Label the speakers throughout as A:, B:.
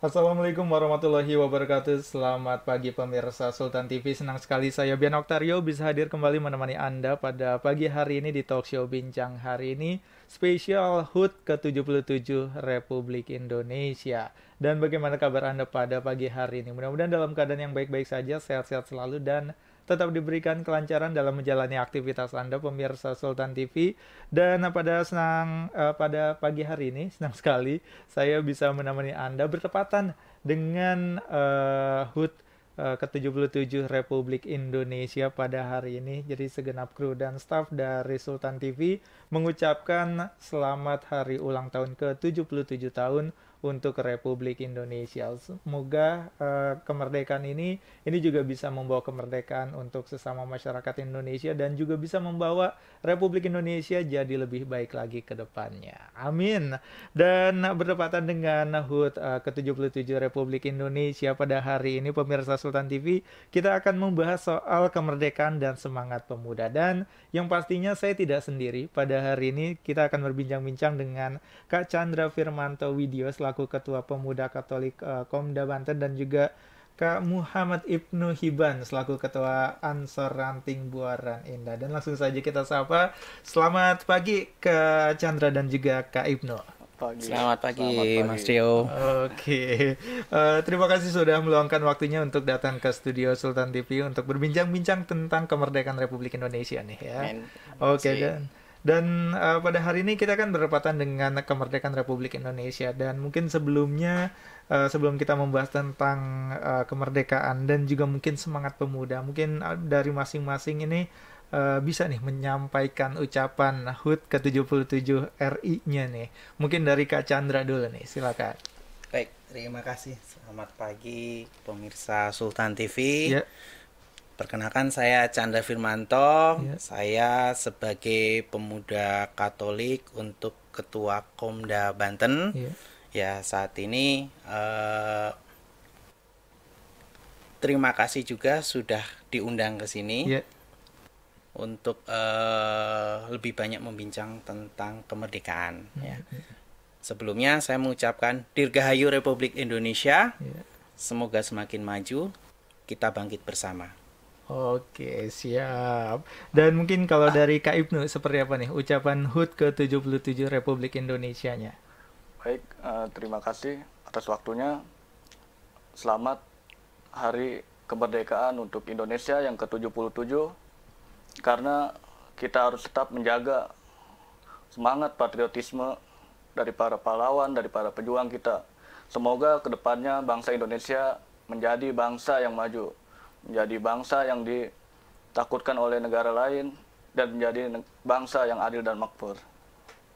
A: Assalamualaikum warahmatullahi wabarakatuh. Selamat pagi pemirsa Sultan TV. Senang sekali saya Bian Oktario bisa hadir kembali menemani Anda pada pagi hari ini di Talk Show Bincang hari ini spesial HUT ke-77 Republik Indonesia. Dan bagaimana kabar Anda pada pagi hari ini? Mudah-mudahan dalam keadaan yang baik-baik saja, sehat-sehat selalu dan tetap diberikan kelancaran dalam menjalani aktivitas Anda pemirsa Sultan TV dan eh, pada senang uh, pada pagi hari ini senang sekali saya bisa menemani Anda bertepatan dengan uh, HUT ke-77 Republik Indonesia pada hari ini. Jadi segenap kru dan staff dari Sultan TV mengucapkan selamat hari ulang tahun ke-77 tahun untuk Republik Indonesia. Semoga uh, kemerdekaan ini ini juga bisa membawa kemerdekaan untuk sesama masyarakat Indonesia dan juga bisa membawa Republik Indonesia jadi lebih baik lagi ke depannya. Amin. Dan bertepatan dengan HUT uh, ke-77 Republik Indonesia pada hari ini pemirsa Sultan TV, kita akan membahas soal kemerdekaan dan semangat pemuda dan yang pastinya saya tidak sendiri pada hari ini kita akan berbincang-bincang dengan Kak Chandra Firmanto Widyo selaku Ketua Pemuda Katolik uh, Komda Banten dan juga Kak Muhammad Ibnu Hiban selaku Ketua Ansor Ranting Buaran Indah. Dan langsung saja kita sapa. Selamat pagi ke Chandra dan juga Kak Ibnu. Pagi. Selamat pagi, Selamat pagi. Mas Rio Oke, okay. uh, eh, terima kasih sudah meluangkan waktunya untuk datang ke studio Sultan TV untuk berbincang-bincang tentang kemerdekaan Republik Indonesia nih ya. Oke okay, dan dan uh, pada hari ini kita akan berdepatan dengan kemerdekaan Republik Indonesia dan mungkin sebelumnya uh, sebelum kita membahas tentang uh, kemerdekaan dan juga mungkin semangat pemuda, mungkin dari masing-masing ini uh, bisa nih menyampaikan ucapan HUT ke-77 RI-nya nih. Mungkin dari Kak Chandra
B: dulu nih, silakan. Baik, terima kasih. Selamat pagi pemirsa Sultan TV. Yeah. Perkenalkan saya Chandra Firmanto, ya. saya sebagai pemuda Katolik untuk Ketua Komda Banten. Ya, ya saat ini eh, terima kasih juga sudah diundang ke sini ya. untuk uh, lebih banyak membincang tentang kemerdekaan. Iya, ya. Iya. Sebelumnya saya mengucapkan Dirgahayu Republik Indonesia, iya. semoga semakin maju, kita bangkit bersama.
A: Oke, siap. Dan mungkin kalau dari Kak Ibnu seperti apa nih ucapan HUT ke-77 Republik Indonesia-nya?
C: Baik, eh, terima kasih atas waktunya. Selamat Hari Kemerdekaan untuk Indonesia yang ke-77 karena kita harus tetap menjaga semangat patriotisme dari para pahlawan, dari para pejuang kita. Semoga kedepannya bangsa Indonesia menjadi bangsa yang maju menjadi bangsa yang ditakutkan oleh negara lain dan menjadi bangsa yang adil dan makmur.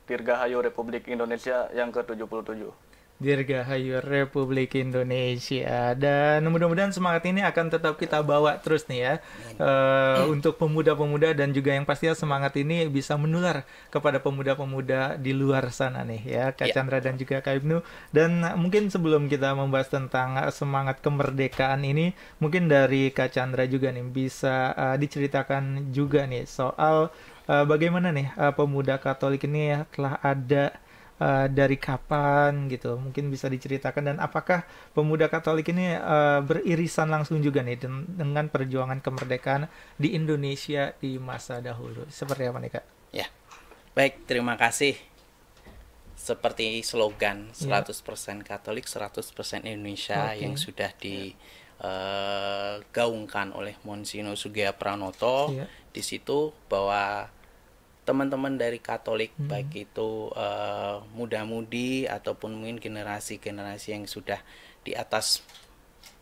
C: Dirgahayu Republik Indonesia yang ke-77.
A: Dirgahayu Republik Indonesia dan mudah-mudahan semangat ini akan tetap kita bawa terus nih ya uh, untuk pemuda-pemuda dan juga yang pastinya semangat ini bisa menular kepada pemuda-pemuda di luar sana nih ya. ya Kak Chandra dan juga Kak Ibnu dan mungkin sebelum kita membahas tentang semangat kemerdekaan ini mungkin dari Kak Chandra juga nih bisa uh, diceritakan juga nih soal uh, bagaimana nih uh, pemuda Katolik ini ya, telah ada uh, dari kapan gitu mungkin bisa diceritakan dan apakah pemuda Katolik ini uh, beririsan langsung juga nih dengan perjuangan kemerdekaan di Indonesia di masa dahulu seperti apa nih kak?
B: Ya baik terima kasih seperti slogan 100% ya. Katolik 100% Indonesia okay. yang sudah di uh, gaungkan oleh Monsino Sugia Pranoto yeah. di situ bahwa teman-teman dari Katolik hmm. baik itu uh, muda-mudi ataupun mungkin generasi-generasi yang sudah di atas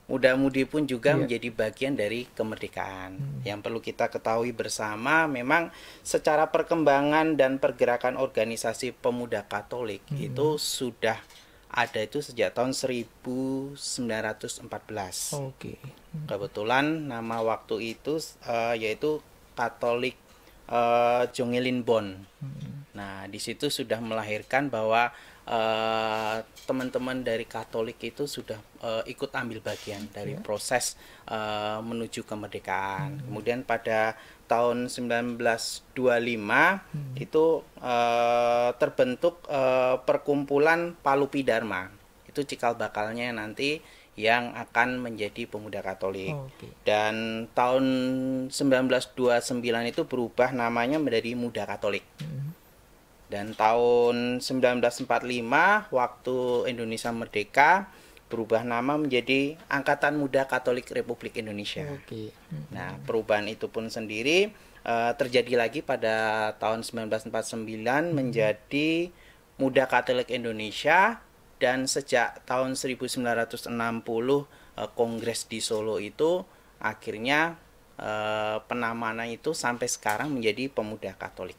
B: muda-mudi pun juga yeah. menjadi bagian dari kemerdekaan. Hmm. Yang perlu kita ketahui bersama memang secara perkembangan dan pergerakan organisasi pemuda Katolik hmm. itu sudah ada itu sejak tahun 1914. Oke. Okay. Hmm. Kebetulan nama waktu itu uh, yaitu Katolik Eh, Jongilin Bon. Hmm. Nah, di situ sudah melahirkan bahwa eh, teman-teman uh, dari Katolik itu sudah uh, ikut ambil bagian dari ya. proses uh, menuju kemerdekaan. Hmm. Kemudian pada tahun 1925 hmm. itu uh, terbentuk uh, perkumpulan Palupi Dharma. Itu cikal bakalnya nanti yang akan menjadi pemuda Katolik. okay. Dan tahun 1929 itu berubah namanya menjadi Muda Katolik. Mm -hmm. Dan tahun 1945 waktu Indonesia merdeka berubah nama menjadi Angkatan Muda Katolik Republik Indonesia. Okay. Mm -hmm. Nah, perubahan itu pun sendiri uh, terjadi lagi pada tahun 1949 mm -hmm. menjadi Muda Katolik Indonesia dan sejak tahun 1960 eh, kongres di Solo itu akhirnya eh, penamanan itu sampai sekarang menjadi pemuda Katolik.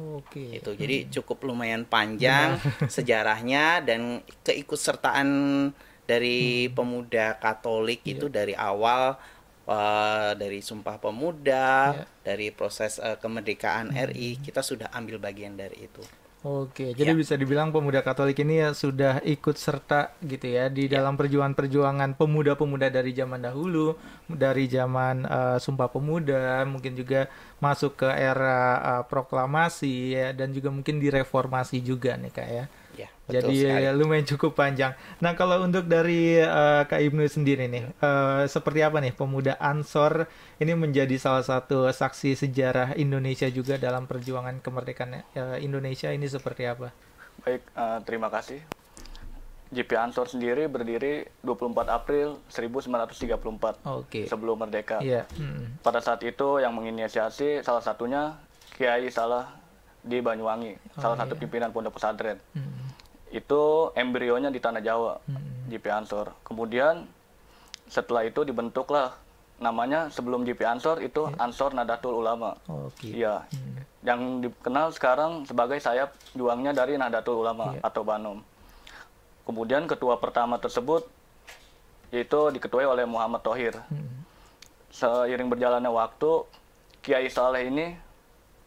B: Oke. Itu jadi hmm. cukup lumayan panjang Benar. sejarahnya dan keikutsertaan dari hmm. pemuda Katolik iya. itu dari awal uh, dari Sumpah Pemuda, yeah. dari proses uh, kemerdekaan hmm. RI kita sudah ambil bagian dari itu.
A: Oke, ya. jadi bisa dibilang pemuda Katolik ini ya sudah ikut serta gitu ya di ya. dalam perjuangan-perjuangan pemuda-pemuda dari zaman dahulu, dari zaman uh, Sumpah Pemuda, mungkin juga masuk ke era uh, proklamasi ya dan juga mungkin direformasi juga nih Kak ya. Ya, Jadi sekali. lumayan cukup panjang. Nah kalau untuk dari uh, Kak Ibnu sendiri nih, uh, seperti apa nih pemuda Ansor ini menjadi salah satu saksi sejarah Indonesia juga dalam perjuangan kemerdekaan uh, Indonesia ini seperti apa?
C: Baik, uh, terima kasih. JP Ansor sendiri berdiri 24 April 1934 okay. sebelum merdeka. Yeah. Hmm. Pada saat itu yang menginisiasi salah satunya Kiai Salah di Banyuwangi, oh, salah yeah. satu iya. pimpinan pondok pesantren. Hmm itu embrionya di tanah Jawa hmm. JP Ansor kemudian setelah itu dibentuklah namanya sebelum JP Ansor itu yeah. Ansor Nadatul Ulama oh, okay. Gitu. Iya. hmm. yang dikenal sekarang sebagai sayap juangnya dari Nadatul Ulama yeah. atau Banum kemudian ketua pertama tersebut yaitu diketuai oleh Muhammad Tohir hmm. seiring berjalannya waktu Kiai Saleh ini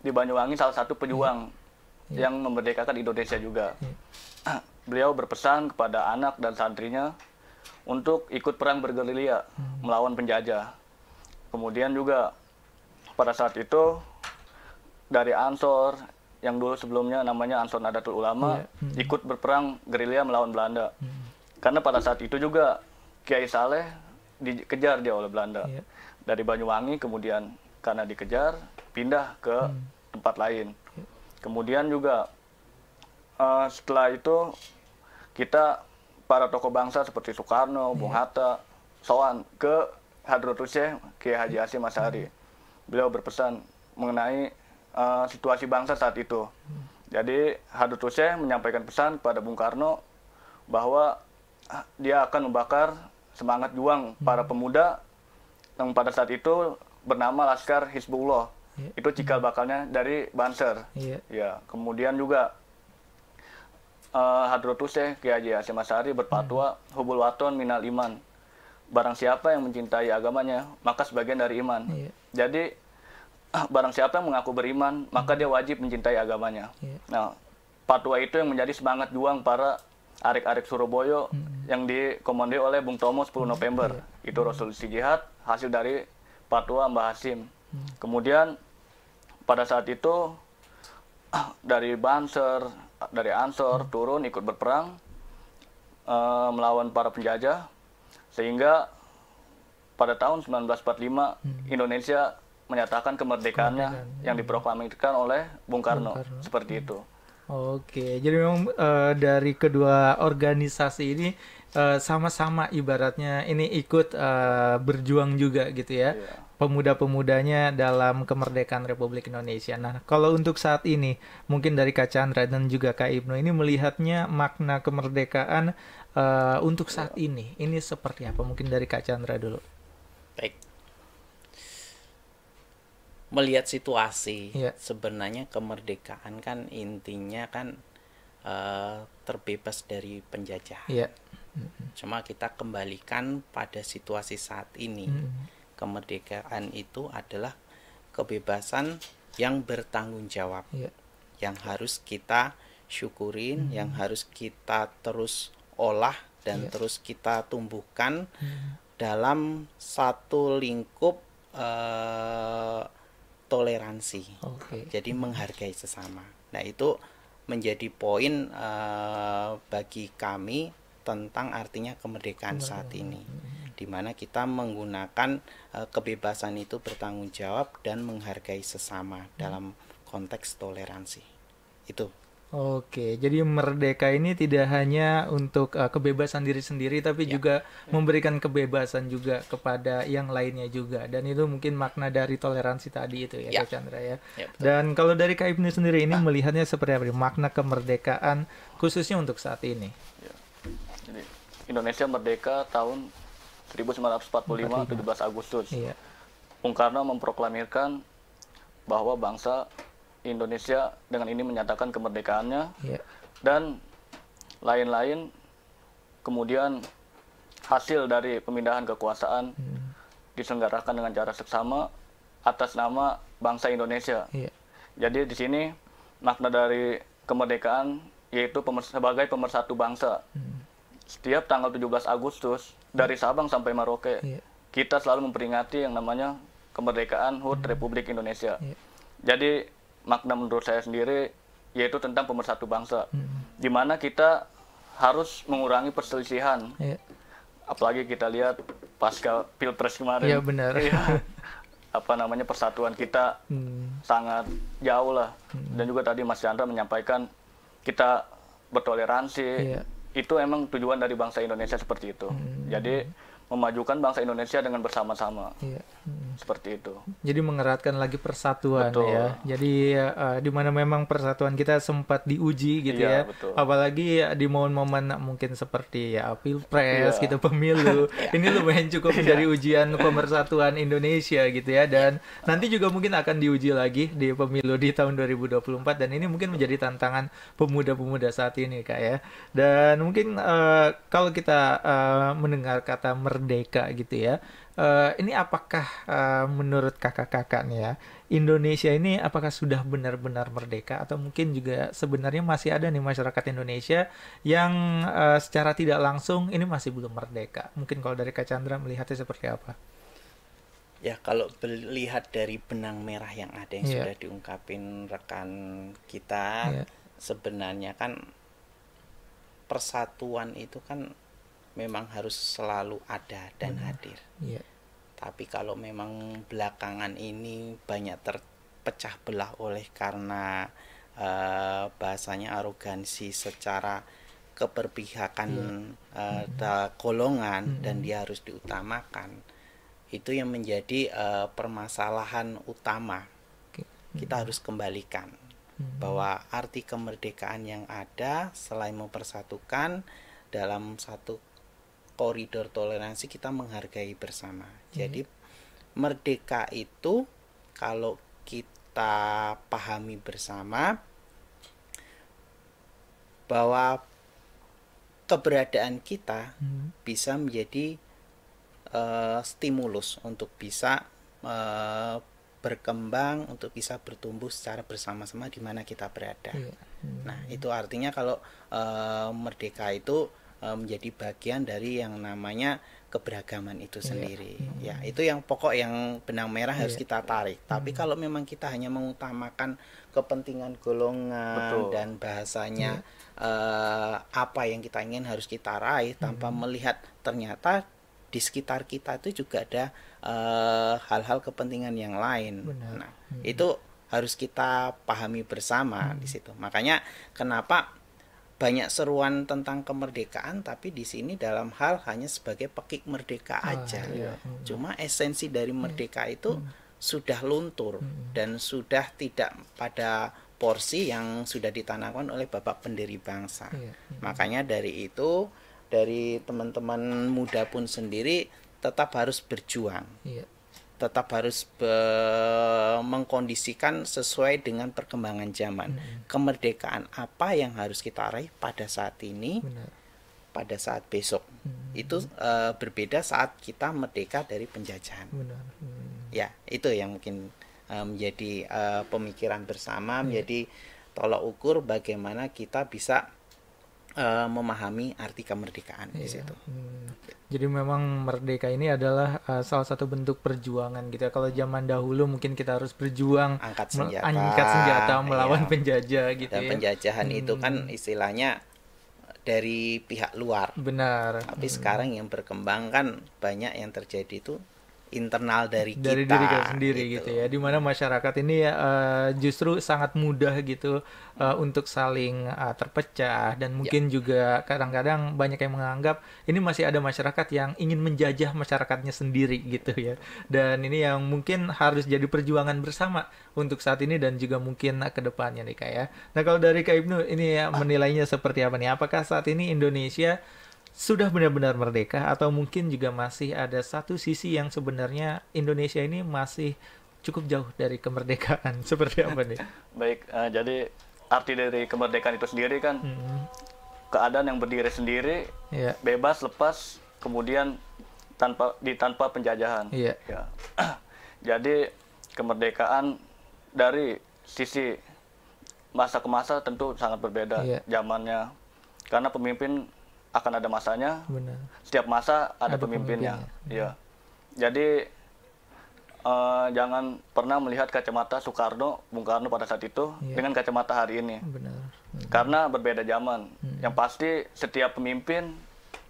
C: di Banyuwangi salah satu pejuang yeah. Iya. yang memerdekakan Indonesia juga. Yeah beliau berpesan kepada anak dan santrinya untuk ikut perang bergerilya melawan penjajah. Kemudian juga pada saat itu dari Ansor yang dulu sebelumnya namanya Ansor Nadatul Ulama iya. hmm. ikut berperang gerilya melawan Belanda. Hmm. Karena pada saat itu juga Kiai Saleh dikejar dia oleh Belanda. Iya. Dari Banyuwangi kemudian karena dikejar pindah ke hmm. tempat lain. Iya. Kemudian juga uh, setelah itu kita para tokoh bangsa seperti Soekarno, iya. Bung Hatta, Soan ke Hadratus Syekh Kiai Haji Hasyim Masari iya. Beliau berpesan mengenai uh, situasi bangsa saat itu. Iya. Jadi Hadratus Syekh menyampaikan pesan kepada Bung Karno bahwa ah, dia akan membakar semangat juang hmm. para pemuda yang pada saat itu bernama Laskar Hizbullah. Yeah. Itu cikal hmm. bakalnya dari Banser. Yeah. Ya, kemudian juga uh, eh, aja ya, kiaji asymasari berpatwa hmm. hubul waton minal iman. Barang siapa yang mencintai agamanya, maka sebagian dari iman. Yeah. Jadi barang siapa yang mengaku beriman, maka hmm. dia wajib mencintai agamanya. Yeah. Nah, patwa itu yang menjadi semangat juang para arik-arik Surabaya hmm. yang dikomandoi oleh Bung Tomo 10 hmm. November. Yeah. Itu hmm. resolusi jihad hasil dari patwa Mbah Hasim. Hmm. Kemudian pada saat itu dari Banser, dari Ansor turun ikut berperang uh, melawan para penjajah sehingga pada tahun 1945 hmm. Indonesia menyatakan kemerdekaannya Kemerdekaan. Ya. yang diproklamirkan oleh Bung Karno, Bung Karno. seperti itu.
A: Oke, jadi memang uh, dari kedua organisasi ini eh, sama-sama uh, ibaratnya ini ikut uh, berjuang juga gitu ya. Yeah pemuda-pemudanya dalam kemerdekaan Republik Indonesia. Nah, kalau untuk saat ini, mungkin dari Kak Chandra dan juga Kak Ibnu ini melihatnya makna kemerdekaan uh, untuk saat ini, ini seperti apa? Mungkin dari Kak Chandra dulu.
B: Baik. Melihat situasi, ya. sebenarnya kemerdekaan kan intinya kan uh, terbebas dari penjajah. Ya. Cuma kita kembalikan pada situasi saat ini. Hmm kemerdekaan itu adalah kebebasan yang bertanggung jawab ya. yang harus kita syukurin -hmm. yang harus kita terus olah dan ya. terus kita tumbuhkan -hmm. dalam satu lingkup uh, toleransi okay. jadi menghargai sesama nah itu menjadi poin uh, bagi kami tentang artinya kemerdekaan saat ini. Hmm dimana kita menggunakan e, kebebasan itu bertanggung jawab dan menghargai sesama hmm. dalam konteks toleransi itu
A: Oke, jadi merdeka ini tidak hanya untuk uh, kebebasan diri sendiri, tapi ya. juga memberikan kebebasan juga kepada yang lainnya juga. Dan itu mungkin makna dari toleransi tadi itu ya, ya. Kak Chandra ya. ya Dan kalau dari Kak Ibnu sendiri ini ah. melihatnya seperti apa? Makna kemerdekaan khususnya untuk saat ini.
C: Ya. Jadi Indonesia merdeka tahun 1945 17 Agustus. Iya. Bung Karno memproklamirkan bahwa bangsa Indonesia dengan ini menyatakan kemerdekaannya iya. dan lain-lain kemudian hasil dari pemindahan kekuasaan hmm. diselenggarakan dengan cara seksama atas nama bangsa Indonesia. Iya. Jadi di sini makna dari kemerdekaan yaitu pemer sebagai pemersatu bangsa. Hmm. Setiap tanggal 17 Agustus dari Sabang sampai Merauke. Yeah. Kita selalu memperingati yang namanya kemerdekaan HUT iya. Republik Indonesia. Yeah. Jadi makna menurut saya sendiri yaitu tentang pemersatu bangsa. Mm. Di mana kita harus mengurangi perselisihan. Yeah. Apalagi kita lihat pasca Pilpres kemarin. yeah, benar. Yeah. apa namanya persatuan kita hmm. sangat jauh lah hmm. dan juga tadi Mas Chandra menyampaikan kita bertoleransi yeah itu emang tujuan dari bangsa Indonesia seperti itu. Hmm. Jadi memajukan bangsa Indonesia dengan bersama-sama. Yeah. Hmm seperti itu.
A: Jadi mengeratkan lagi persatuan betul. ya. Jadi uh, di mana memang persatuan kita sempat diuji gitu iya, ya. Betul. Apalagi ya, di momen-momen mungkin seperti ya pilpres iya. gitu pemilu. Iya. Ini lumayan cukup iya. menjadi ujian pemersatuan Indonesia gitu ya dan nanti juga mungkin akan diuji lagi di pemilu di tahun 2024 dan ini mungkin menjadi tantangan pemuda-pemuda saat ini Kak ya. Dan mungkin uh, kalau kita uh, mendengar kata merdeka gitu ya uh, ini apakah uh, menurut kakak-kakak nih ya Indonesia ini apakah sudah benar-benar merdeka atau mungkin juga sebenarnya masih ada nih masyarakat Indonesia yang uh, secara tidak langsung ini masih belum merdeka mungkin kalau dari Kak Chandra melihatnya seperti apa
B: ya kalau melihat dari benang merah yang ada yang yeah. sudah diungkapin rekan kita yeah. sebenarnya kan persatuan itu kan memang harus selalu ada dan Benar. Iya. hadir. Ya. Tapi kalau memang belakangan ini banyak terpecah belah oleh karena uh, bahasanya arogansi secara keberpihakan ya. uh, hmm golongan hmm dan dia harus diutamakan itu yang menjadi uh, permasalahan utama hmm kita harus kembalikan bahwa arti kemerdekaan yang ada selain mempersatukan dalam satu koridor toleransi kita menghargai bersama. Hmm. Jadi merdeka itu kalau kita pahami bersama bahwa keberadaan kita hmm. bisa menjadi uh, stimulus untuk bisa uh, berkembang, untuk bisa bertumbuh secara bersama-sama di mana kita berada. Iya. Hmm. Nah, itu artinya kalau uh, merdeka itu Eh, menjadi bagian dari yang namanya keberagaman itu iya. sendiri. Yeah. Hmm. Ya, itu yang pokok yang benang merah yeah. harus iya. kita tarik. Tapi hmm. kalau memang kita hanya mengutamakan kepentingan golongan Betul. dan bahasanya yeah. Iya. uh, apa yang kita ingin harus kita raih tanpa mm. melihat ternyata di sekitar kita itu juga ada eh, hal-hal uh, kepentingan yang lain. Benar. Nah, mm. itu harus kita pahami bersama hmm. di situ. Makanya kenapa banyak seruan tentang kemerdekaan tapi di sini dalam hal hanya sebagai pekik merdeka ah, aja. Ah, iya. Cuma esensi dari merdeka itu hmm. sudah luntur hmm. dan sudah tidak pada porsi yang sudah ditanamkan oleh Bapak pendiri bangsa. Hmm. Makanya dari itu dari teman-teman muda pun sendiri tetap harus berjuang. hmm tetap harus mengkondisikan sesuai dengan perkembangan zaman. Hmm. Kemerdekaan apa yang harus kita raih pada saat ini, Benar. pada saat besok. Hmm. Itu e, berbeda saat kita merdeka dari penjajahan. Benar. Hmm. Ya, itu yang mungkin e, menjadi e, pemikiran bersama, hmm. menjadi tolak ukur bagaimana kita bisa uh, memahami arti kemerdekaan iya. di situ. Hmm.
A: Jadi memang merdeka ini adalah uh, salah satu bentuk perjuangan gitu. Kalau zaman dahulu mungkin kita harus berjuang angkat senjata, angkat senjata iya. melawan iya.
B: penjajah gitu. Dan ya. penjajahan hmm. itu kan hmm. istilahnya dari pihak luar. Benar. Tapi hmm. sekarang yang berkembang kan banyak yang terjadi itu internal dari, kita dari diri kita sendiri gitu,
A: gitu ya dimana masyarakat ini uh, justru sangat mudah gitu uh, untuk saling uh, terpecah dan ya. mungkin ya. juga kadang-kadang banyak yang menganggap ini masih ada masyarakat yang ingin menjajah masyarakatnya sendiri gitu ya dan ini yang mungkin harus jadi perjuangan bersama untuk saat ini dan juga mungkin ke depannya nih Kak ya. Nah, kalau dari Kak Ibnu ini ya ah. menilainya seperti apa nih? Apakah saat ini Indonesia sudah benar-benar merdeka atau mungkin juga masih ada satu sisi yang sebenarnya Indonesia ini masih cukup jauh dari kemerdekaan seperti apa nih?
C: Baik, uh, jadi arti dari kemerdekaan itu sendiri kan hmm. keadaan yang berdiri sendiri, yeah. bebas, lepas, kemudian tanpa di tanpa penjajahan. Yeah. Iya. Ya. Yeah. jadi kemerdekaan dari sisi masa ke masa tentu sangat berbeda yeah. zamannya karena pemimpin akan ada masanya. Benar. Setiap masa ada, ada pemimpinnya. pemimpinnya. Ya. Jadi uh, jangan pernah melihat kacamata Soekarno, Bung Karno pada saat itu ya. dengan kacamata hari ini. Benar. Benar. Karena berbeda zaman. Hmm. Yang pasti setiap pemimpin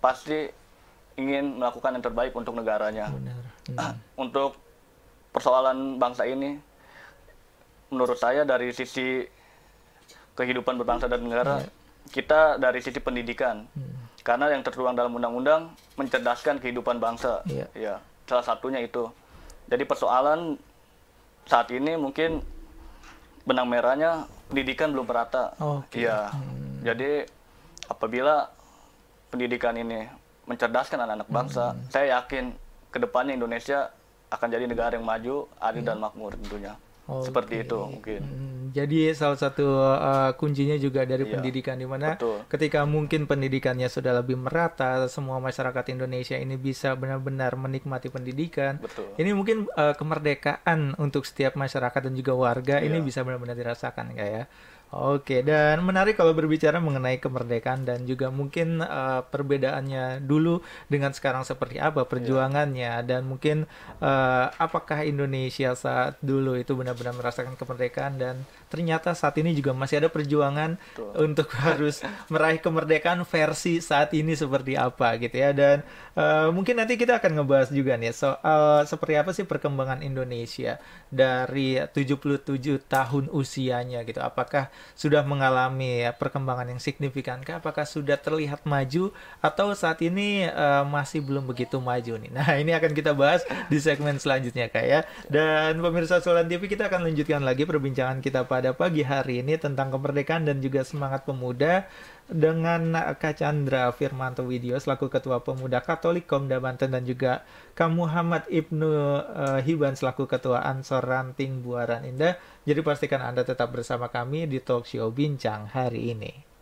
C: pasti ingin melakukan yang terbaik untuk negaranya. Benar. Benar. untuk persoalan bangsa ini menurut saya dari sisi kehidupan berbangsa dan negara, ya. kita dari sisi pendidikan. Hmm karena yang tertuang dalam undang-undang mencerdaskan kehidupan bangsa. ya. Ya, salah satunya itu. Jadi persoalan saat ini mungkin benang merahnya pendidikan belum merata.
B: okay. Ya.
C: Hmm. Jadi apabila pendidikan ini mencerdaskan anak-anak bangsa, hmm. saya yakin kedepannya Indonesia akan jadi negara yang maju, adil hmm. dan makmur tentunya. Oh, Seperti itu mungkin. Hmm, jadi salah
A: satu uh, kuncinya juga dari iya, pendidikan di mana ketika mungkin pendidikannya sudah lebih merata, semua masyarakat Indonesia ini bisa benar-benar menikmati pendidikan. Betul. Ini mungkin uh, kemerdekaan untuk setiap masyarakat dan juga warga iya. ini bisa benar-benar dirasakan kayak ya. Oke, dan menarik kalau berbicara mengenai kemerdekaan dan juga mungkin uh, perbedaannya dulu dengan sekarang seperti apa iya. perjuangannya yeah. dan mungkin uh, apakah Indonesia saat dulu itu benar-benar merasakan kemerdekaan dan ternyata saat ini juga masih ada perjuangan Betul. untuk harus meraih kemerdekaan versi saat ini seperti apa gitu ya dan uh, mungkin nanti kita akan ngebahas juga nih soal uh, seperti apa sih perkembangan Indonesia dari 77 tahun usianya gitu. Apakah sudah mengalami ya, perkembangan yang signifikan kah? Apakah sudah terlihat maju atau saat ini uh, masih belum begitu maju nih? Nah ini akan kita bahas di segmen selanjutnya kak ya. Dan pemirsa Solan TV kita akan lanjutkan lagi perbincangan kita pada pagi hari ini tentang kemerdekaan dan juga semangat pemuda dengan Kak Chandra Firmanto Widyo selaku Ketua Pemuda Katolik Komda Banten dan juga Kak Muhammad Ibnu uh, Hiban selaku Ketua Ansor Ranting Buaran Indah. Jadi pastikan Anda tetap bersama kami di Talk Show Bincang hari ini.